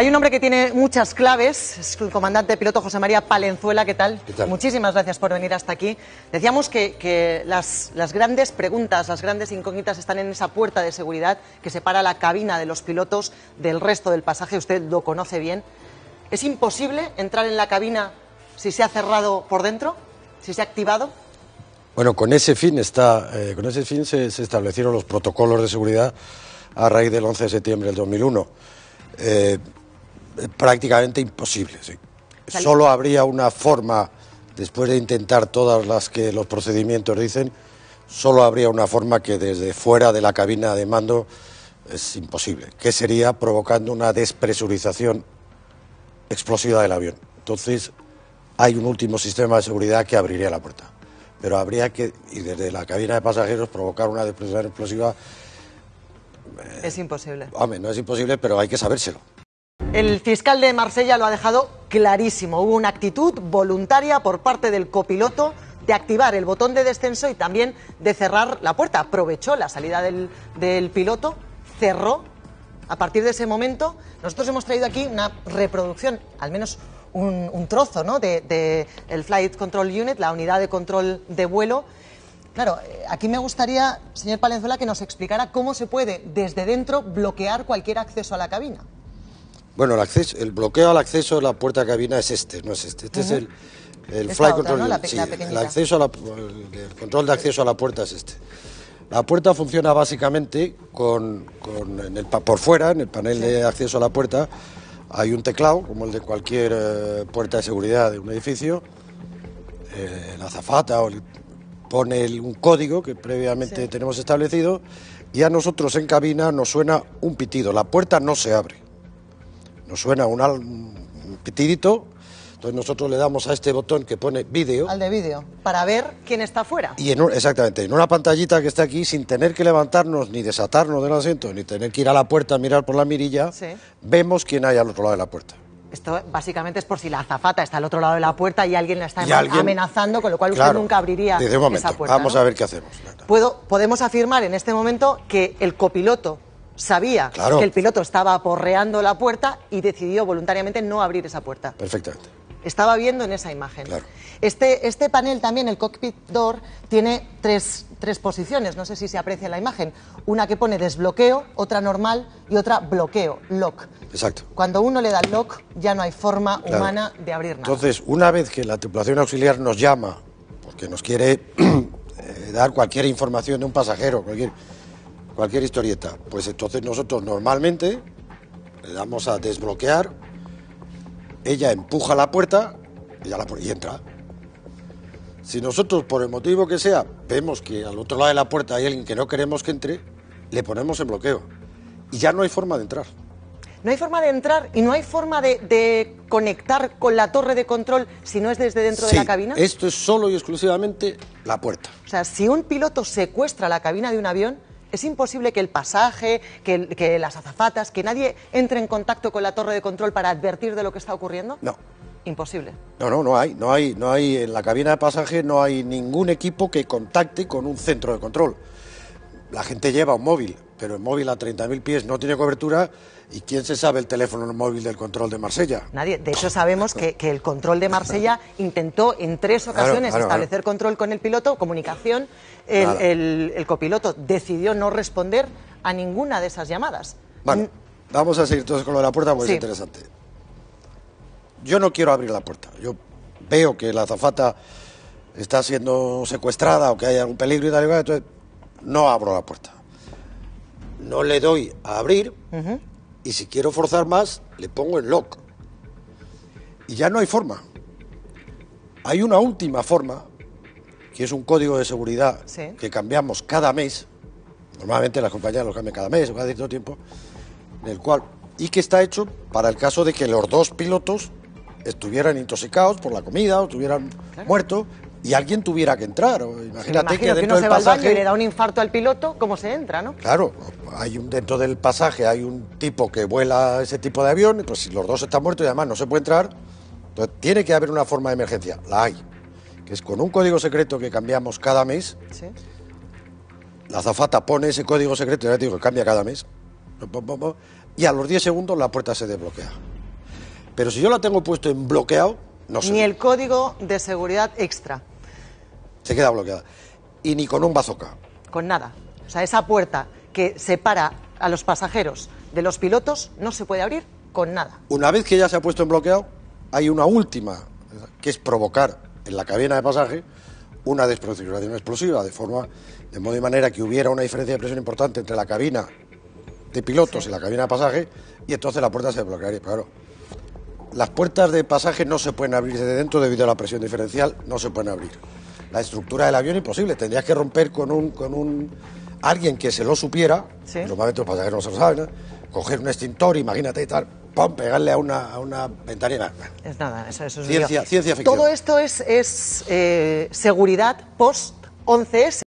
Hay un hombre que tiene muchas claves, es el comandante piloto José María Palenzuela. ¿Qué tal? Muchísimas gracias por venir hasta aquí. Decíamos que, las, grandes preguntas, las grandes incógnitas están en esa puerta de seguridad que separa la cabina de los pilotos del resto del pasaje. Usted lo conoce bien. ¿Es imposible entrar en la cabina si se ha cerrado por dentro? ¿Si se ha activado? Bueno, con ese fin, está, eh, con ese fin se, establecieron los protocolos de seguridad a raíz del 11 de septiembre del 2001 prácticamente imposible. Sí. Solo habría una forma, después de intentar todas las que los procedimientos dicen, solo habría una forma que desde fuera de la cabina de mando es imposible, que sería provocando una despresurización explosiva del avión. Entonces, hay un último sistema de seguridad que abriría la puerta. Pero habría que, y desde la cabina de pasajeros, provocar una despresurización explosiva. Es imposible. Hombre, no es imposible, pero hay que sabérselo. El fiscal de Marsella lo ha dejado clarísimo. Hubo una actitud voluntaria por parte del copiloto de activar el botón de descenso y también de cerrar la puerta. Aprovechó la salida del, piloto, cerró. A partir de ese momento, nosotros hemos traído aquí una reproducción, al menos un, trozo, ¿no? De, de el Flight Control Unit, la unidad de control de vuelo. Claro, eh, aquí me gustaría, señor Palenzuela, que nos explicara cómo se puede desde dentro bloquear cualquier acceso a la cabina. Bueno, el, acceso, el bloqueo al acceso de la puerta de cabina es este, no es este. Este es el, el control. sí, el, acceso control de acceso a la puerta es este. La puerta funciona básicamente con, con por fuera, en el panel de acceso a la puerta, hay un teclado, como el de cualquier eh, puerta de seguridad de un edificio. Eh, la azafata pone un código que previamente tenemos establecido y a nosotros en cabina nos suena un pitido. La puerta no se abre nos suena un, pitidito, entonces nosotros le damos a este botón que pone vídeo. Al de vídeo, para ver quién está afuera. Y en exactamente, en una pantallita que está aquí, sin tener que levantarnos ni desatarnos del asiento, ni tener que ir a la puerta a mirar por la mirilla, vemos quién hay al otro lado de la puerta. Esto básicamente es por si la azafata está al otro lado de la puerta y alguien la está amenazando, con lo cual usted nunca abriría desde un momento, Vamos a ver qué hacemos. podemos afirmar en este momento que el copiloto sabía que el piloto estaba aporreando la puerta y decidió voluntariamente no abrir esa puerta. Perfectamente. Estaba viendo en esa imagen. Este, este panel también, el cockpit door, tiene tres, posiciones, no sé si se aprecia en la imagen. Una que pone desbloqueo, otra normal y otra bloqueo, lock. Exacto. Cuando uno le da lock, ya no hay forma humana de abrir Entonces, una vez que la tripulación auxiliar nos llama, porque nos quiere eh, dar cualquier información de un pasajero, cualquier cualquier historieta. Pues entonces nosotros normalmente le damos a desbloquear, ella empuja la puerta y, la, y entra. Si nosotros, por el motivo que sea, vemos que al otro lado de la puerta hay alguien que no queremos que entre, le ponemos en bloqueo. Y ya no hay forma de entrar. No hay forma de entrar y no hay forma de, conectar con la torre de control si no es desde dentro de la cabina. Esto es solo y exclusivamente la puerta. O sea, si un piloto secuestra la cabina de un avión, es imposible que el pasaje, que, las azafatas, que nadie entre en contacto con la torre de control para advertir de lo que está ocurriendo? No. Imposible. No, no, no hay, no hay, no hay, en la cabina de pasaje no hay ningún equipo que contacte con un centro de control la gente lleva un móvil, pero el móvil a 30.000 pies no tiene cobertura. ¿Y quién se sabe el teléfono móvil del control de Marsella? Nadie. De hecho, sabemos que, el control de Marsella intentó en tres ocasiones establecer control con el piloto, comunicación. El, copiloto decidió no responder a ninguna de esas llamadas. vamos a seguir entonces con lo de la puerta porque es interesante. Yo no quiero abrir la puerta. Yo veo que la azafata está siendo secuestrada o que hay algún peligro y tal y no abro la puerta. No le doy a abrir y si quiero forzar más, le pongo en lock. Y ya no hay forma. Hay una última forma, que es un código de seguridad que cambiamos cada mes. Normalmente las compañías lo cambian cada mes o cada cierto tiempo, en el cual y que está hecho para el caso de que los dos pilotos estuvieran intoxicados por la comida o estuvieran muertos y alguien tuviera que entrar. Imagínate que dentro del pasaje. y le da un infarto al piloto, ¿cómo se entra, no? Claro, hay un, dentro del pasaje hay un tipo que vuela ese tipo de avión, y pues si los dos están muertos y además no se puede entrar, entonces tiene que haber una forma de emergencia. La hay, que es con un código secreto que cambiamos cada mes. Sí. La zafata pone ese código secreto, ya te digo, que cambia cada mes. Y a los 10 segundos la puerta se desbloquea. Pero si yo la tengo puesto en bloqueado, no sé. Ni el código de seguridad extra. Se queda bloqueada. Y ni con un bazooka. Con nada. O sea, esa puerta que separa a los pasajeros de los pilotos no se puede abrir con nada. Una vez que ya se ha puesto en bloqueado, hay una última, que es provocar en la cabina de pasaje una desprotección explosiva, de forma, de modo y manera que hubiera una diferencia de presión importante entre la cabina de pilotos y la cabina de pasaje, y entonces la puerta se desbloquearía. Claro, las puertas de pasaje no se pueden abrir desde dentro debido a la presión diferencial, no se pueden abrir la estructura del avión imposible. Tendrías que romper con un, con un alguien que se lo supiera, normalmente los pasajeros no se lo saben, coger un extintor, imagínate y tal, ¡pum! pegarle a una, a una ventanilla. Es nada, eso, es ciencia, ciencia ficción. Todo esto es, es eh, seguridad post 11